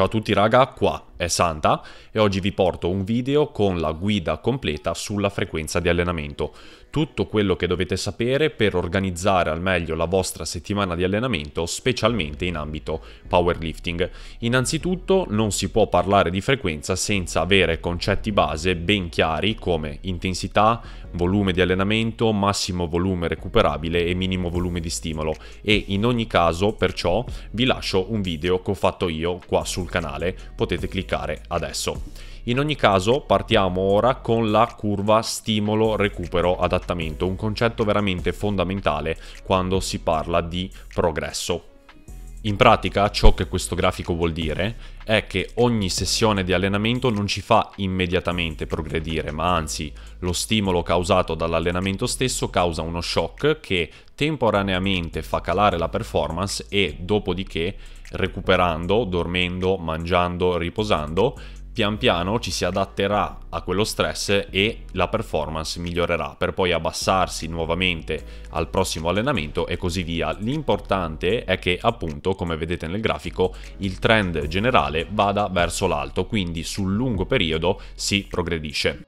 Ciao a tutti raga, qua è Santa e oggi vi porto un video con la guida completa sulla frequenza di allenamento. Tutto quello che dovete sapere per organizzare al meglio la vostra settimana di allenamento, specialmente in ambito powerlifting. Innanzitutto non si può parlare di frequenza senza avere concetti base ben chiari come intensità, volume di allenamento, massimo volume recuperabile e minimo volume di stimolo e in ogni caso perciò vi lascio un video che ho fatto io qua sul canale potete cliccare adesso. In ogni caso partiamo ora con la curva stimolo recupero adattamento, un concetto veramente fondamentale quando si parla di progresso. In pratica ciò che questo grafico vuol dire è che ogni sessione di allenamento non ci fa immediatamente progredire, ma anzi lo stimolo causato dall'allenamento stesso causa uno shock che temporaneamente fa calare la performance e dopodiché recuperando, dormendo, mangiando, riposando, pian piano ci si adatterà a quello stress e la performance migliorerà per poi abbassarsi nuovamente al prossimo allenamento e così via. L'importante è che appunto, come vedete nel grafico, il trend generale vada verso l'alto, quindi sul lungo periodo si progredisce.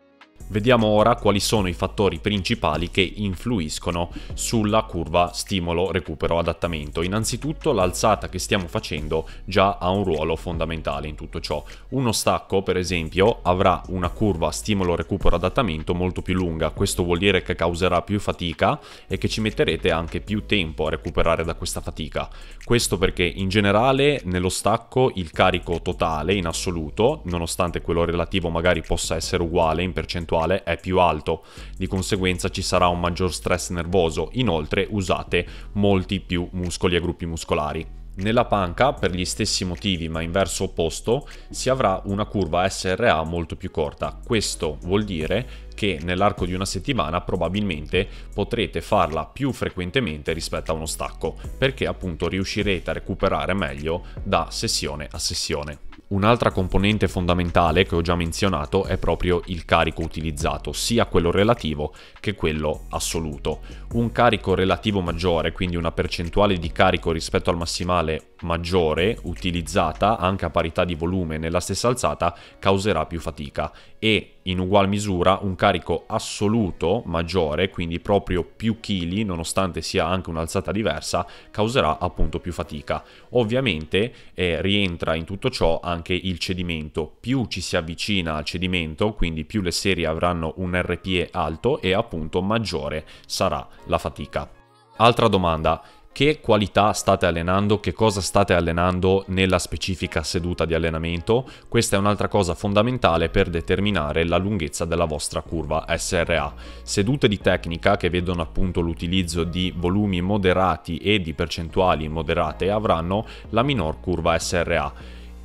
Vediamo ora quali sono i fattori principali che influiscono sulla curva stimolo-recupero-adattamento. Innanzitutto l'alzata che stiamo facendo già ha un ruolo fondamentale in tutto ciò. Uno stacco, per esempio, avrà una curva stimolo-recupero-adattamento molto più lunga. Questo vuol dire che causerà più fatica e che ci metterete anche più tempo a recuperare da questa fatica. Questo perché in generale nello stacco il carico totale in assoluto, nonostante quello relativo magari possa essere uguale in percentuale, sessuale è più alto, di conseguenza ci sarà un maggior stress nervoso, inoltre usate molti più muscoli e gruppi muscolari. Nella panca, per gli stessi motivi ma in verso opposto, si avrà una curva SRA molto più corta. Questo vuol dire che nell'arco di una settimana probabilmente potrete farla più frequentemente rispetto a uno stacco, perché appunto riuscirete a recuperare meglio da sessione a sessione. Un'altra componente fondamentale che ho già menzionato è proprio il carico utilizzato, sia quello relativo che quello assoluto. Un carico relativo maggiore, quindi una percentuale di carico rispetto al massimale maggiore utilizzata anche a parità di volume nella stessa alzata causerà più fatica e in ugual misura un carico assoluto maggiore, quindi proprio più chili, nonostante sia anche un'alzata diversa, causerà appunto più fatica. Ovviamente eh, rientra in tutto ciò anche il cedimento. Più ci si avvicina al cedimento, quindi più le serie avranno un RPE alto e appunto maggiore sarà la fatica. Altra domanda, che qualità state allenando, che cosa state allenando nella specifica seduta di allenamento. Questa è un'altra cosa fondamentale per determinare la lunghezza della vostra curva SRA. Sedute di tecnica che vedono appunto l'utilizzo di volumi moderati e di percentuali moderate avranno la minor curva SRA.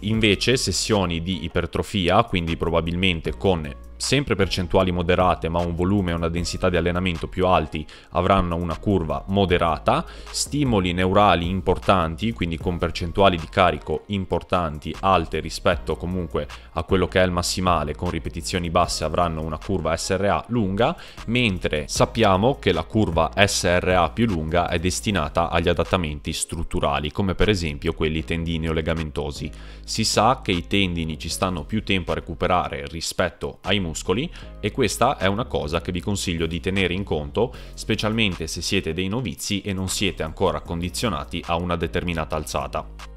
Invece sessioni di ipertrofia, quindi probabilmente con sempre percentuali moderate ma un volume e una densità di allenamento più alti avranno una curva moderata, stimoli neurali importanti, quindi con percentuali di carico importanti, alte rispetto comunque a quello che è il massimale, con ripetizioni basse avranno una curva SRA lunga, mentre sappiamo che la curva SRA più lunga è destinata agli adattamenti strutturali, come per esempio quelli tendini o legamentosi. Si sa che i tendini ci stanno più tempo a recuperare rispetto ai muscoli, muscoli e questa è una cosa che vi consiglio di tenere in conto, specialmente se siete dei novizi e non siete ancora condizionati a una determinata alzata.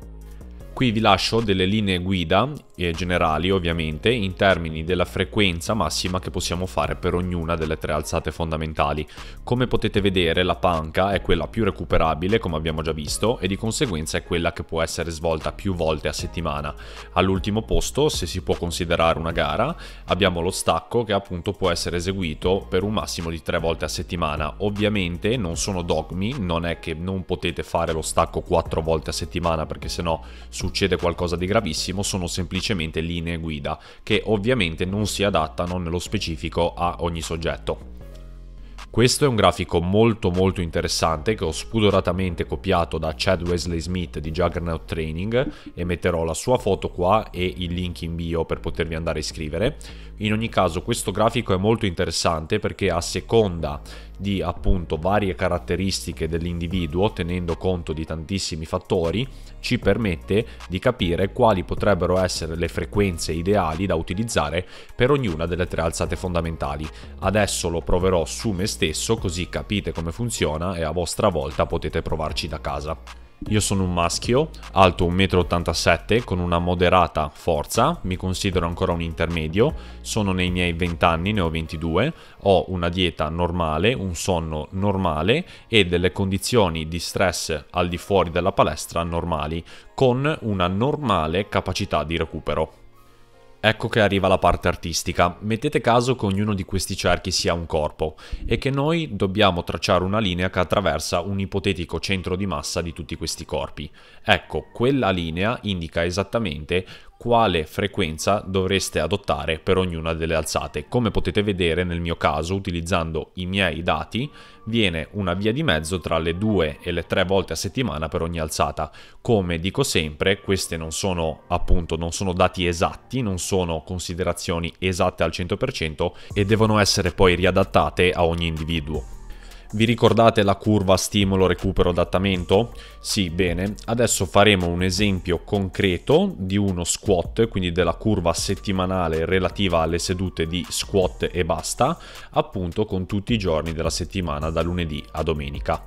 Qui vi lascio delle linee guida eh, generali ovviamente in termini della frequenza massima che possiamo fare per ognuna delle tre alzate fondamentali. Come potete vedere la panca è quella più recuperabile come abbiamo già visto e di conseguenza è quella che può essere svolta più volte a settimana. All'ultimo posto, se si può considerare una gara, abbiamo lo stacco che appunto può essere eseguito per un massimo di tre volte a settimana. Ovviamente non sono dogmi, non è che non potete fare lo stacco quattro volte a settimana perché sennò succede succede qualcosa di gravissimo sono semplicemente linee guida, che ovviamente non si adattano nello specifico a ogni soggetto. Questo è un grafico molto molto interessante che ho spudoratamente copiato da Chad Wesley Smith di Juggernaut Training e metterò la sua foto qua e il link in bio per potervi andare a iscrivere. In ogni caso questo grafico è molto interessante perché a seconda di appunto varie caratteristiche dell'individuo tenendo conto di tantissimi fattori ci permette di capire quali potrebbero essere le frequenze ideali da utilizzare per ognuna delle tre alzate fondamentali. Adesso lo proverò su me stesso così capite come funziona e a vostra volta potete provarci da casa. Io sono un maschio, alto 1,87 m con una moderata forza, mi considero ancora un intermedio, sono nei miei 20 anni, ne ho 22, ho una dieta normale, un sonno normale e delle condizioni di stress al di fuori della palestra normali, con una normale capacità di recupero. Ecco che arriva la parte artistica. Mettete caso che ognuno di questi cerchi sia un corpo e che noi dobbiamo tracciare una linea che attraversa un ipotetico centro di massa di tutti questi corpi. Ecco, quella linea indica esattamente quale frequenza dovreste adottare per ognuna delle alzate. Come potete vedere nel mio caso utilizzando i miei dati viene una via di mezzo tra le due e le tre volte a settimana per ogni alzata. Come dico sempre queste non sono appunto non sono dati esatti, non sono considerazioni esatte al 100% e devono essere poi riadattate a ogni individuo. Vi ricordate la curva stimolo recupero adattamento? Sì, bene. Adesso faremo un esempio concreto di uno squat, quindi della curva settimanale relativa alle sedute di squat e basta, appunto con tutti i giorni della settimana da lunedì a domenica.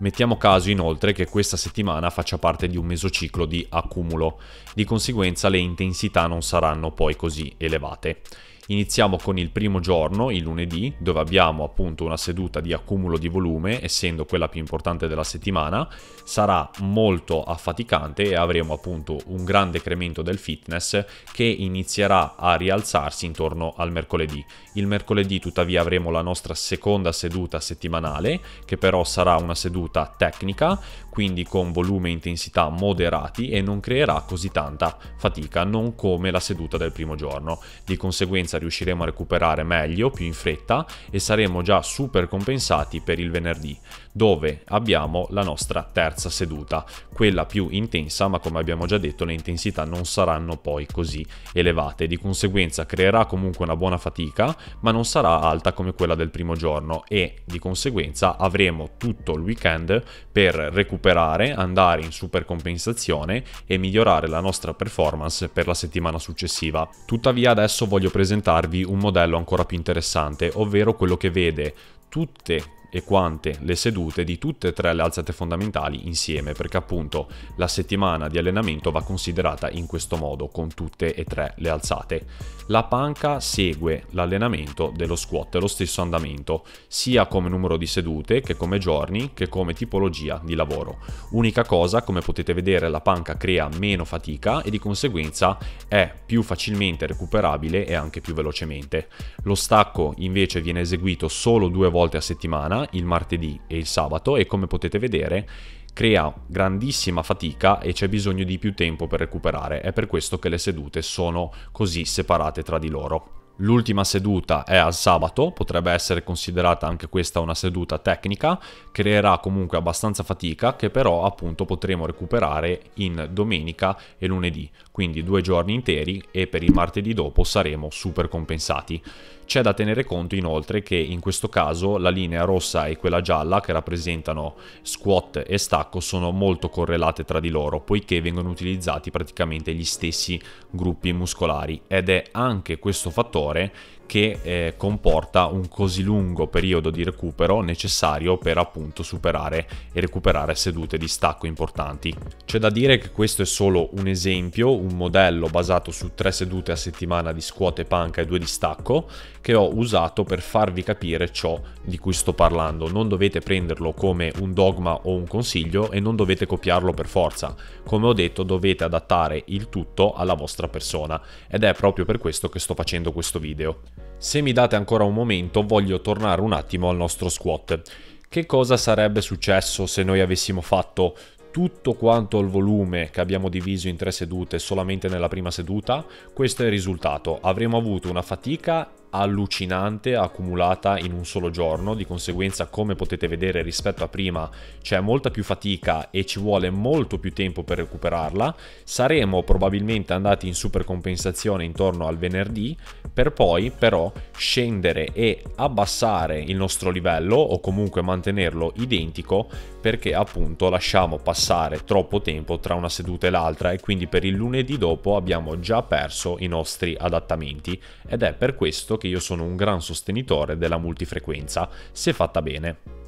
Mettiamo caso inoltre che questa settimana faccia parte di un mesociclo di accumulo, di conseguenza le intensità non saranno poi così elevate. Iniziamo con il primo giorno, il lunedì, dove abbiamo appunto una seduta di accumulo di volume, essendo quella più importante della settimana, sarà molto affaticante e avremo appunto un grande decremento del fitness che inizierà a rialzarsi intorno al mercoledì. Il mercoledì tuttavia avremo la nostra seconda seduta settimanale, che però sarà una seduta tecnica, quindi con volume e intensità moderati e non creerà così tanta fatica, non come la seduta del primo giorno. Di conseguenza riusciremo a recuperare meglio, più in fretta e saremo già super compensati per il venerdì, dove abbiamo la nostra terza seduta, quella più intensa, ma come abbiamo già detto le intensità non saranno poi così elevate, di conseguenza creerà comunque una buona fatica, ma non sarà alta come quella del primo giorno e di conseguenza avremo tutto il weekend per recuperare recuperare, andare in supercompensazione e migliorare la nostra performance per la settimana successiva. Tuttavia adesso voglio presentarvi un modello ancora più interessante, ovvero quello che vede tutte e quante le sedute di tutte e tre le alzate fondamentali insieme perché appunto la settimana di allenamento va considerata in questo modo con tutte e tre le alzate. La panca segue l'allenamento dello squat, è lo stesso andamento sia come numero di sedute che come giorni che come tipologia di lavoro. Unica cosa come potete vedere la panca crea meno fatica e di conseguenza è più facilmente recuperabile e anche più velocemente. Lo stacco invece viene eseguito solo due volte a settimana settimana, il martedì e il sabato, e come potete vedere crea grandissima fatica e c'è bisogno di più tempo per recuperare, è per questo che le sedute sono così separate tra di loro. L'ultima seduta è al sabato, potrebbe essere considerata anche questa una seduta tecnica, creerà comunque abbastanza fatica che però appunto potremo recuperare in domenica e lunedì, quindi due giorni interi e per il martedì dopo saremo super compensati. C'è da tenere conto inoltre che in questo caso la linea rossa e quella gialla che rappresentano squat e stacco sono molto correlate tra di loro poiché vengono utilizzati praticamente gli stessi gruppi muscolari ed è anche questo fattore che eh, comporta un così lungo periodo di recupero necessario per appunto superare e recuperare sedute di stacco importanti. C'è da dire che questo è solo un esempio, un modello basato su tre sedute a settimana di squat e panca e due di stacco che ho usato per farvi capire ciò di cui sto parlando. Non dovete prenderlo come un dogma o un consiglio e non dovete copiarlo per forza. Come ho detto dovete adattare il tutto alla vostra persona ed è proprio per questo che sto facendo questo video. Se mi date ancora un momento voglio tornare un attimo al nostro squat. Che cosa sarebbe successo se noi avessimo fatto tutto quanto il volume che abbiamo diviso in tre sedute solamente nella prima seduta, questo è il risultato. Avremmo avuto una fatica allucinante accumulata in un solo giorno, di conseguenza come potete vedere rispetto a prima c'è molta più fatica e ci vuole molto più tempo per recuperarla, saremo probabilmente andati in super compensazione intorno al venerdì per poi però scendere e abbassare il nostro livello o comunque mantenerlo identico perché appunto lasciamo passare troppo tempo tra una seduta e l'altra e quindi per il lunedì dopo abbiamo già perso i nostri adattamenti ed è per questo che che io sono un gran sostenitore della multifrequenza, se fatta bene.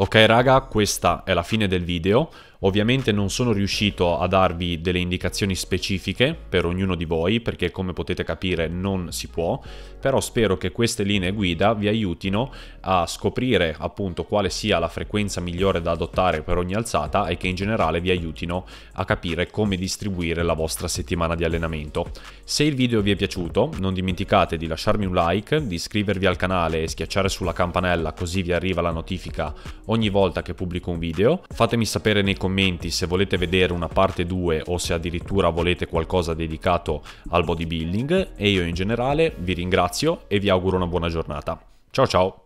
Ok raga, questa è la fine del video. Ovviamente non sono riuscito a darvi delle indicazioni specifiche per ognuno di voi, perché come potete capire non si può, però spero che queste linee guida vi aiutino a scoprire appunto quale sia la frequenza migliore da adottare per ogni alzata e che in generale vi aiutino a capire come distribuire la vostra settimana di allenamento. Se il video vi è piaciuto, non dimenticate di lasciarmi un like, di iscrivervi al canale e schiacciare sulla campanella così vi arriva la notifica ogni volta che pubblico un video. Fatemi sapere nei commenti se volete vedere una parte 2 o se addirittura volete qualcosa dedicato al bodybuilding e io in generale vi ringrazio e vi auguro una buona giornata. Ciao ciao!